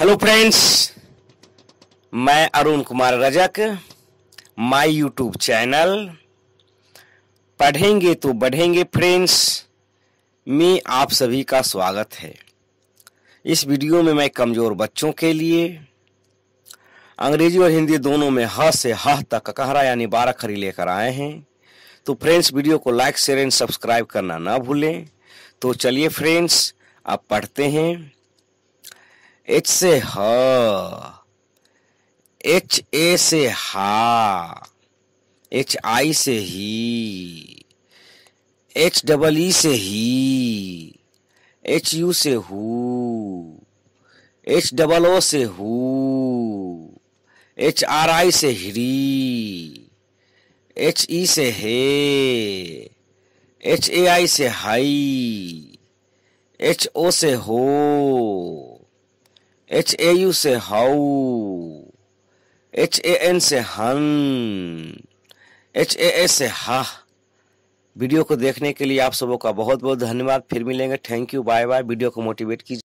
hello friends मैं Arun Kumar Rajak my YouTube channel पढ़ेंगे तो बढ़ेंगे फ्रेंड्स में आप सभी का स्वागत है इस वीडियो में मैं कमज़ोर बच्चों के लिए अंग्रेजी और हिंदी दोनों में ह से ह तक कहरा यानी बारह खरी लेकर आए हैं तो फ्रेंड्स वीडियो को लाइक शेयर एंड सब्सक्राइब करना ना भूलें तो चलिए फ्रेंड्स अब पढ़ते हैं एच से ह एच ए से हा एच आई से ही एच डबल ई से ही एच यू से हु एच डबल ओ से हु एच आर आई से हरी एच ई से हे एच ए आई से हाई एच ओ से हो एच ए यू से हाउ एच ए एन से हन एच ए एस से हा वीडियो को देखने के लिए आप सबों का बहुत बहुत धन्यवाद फिर मिलेंगे thank you bye bye video को मोटिवेट कीजिए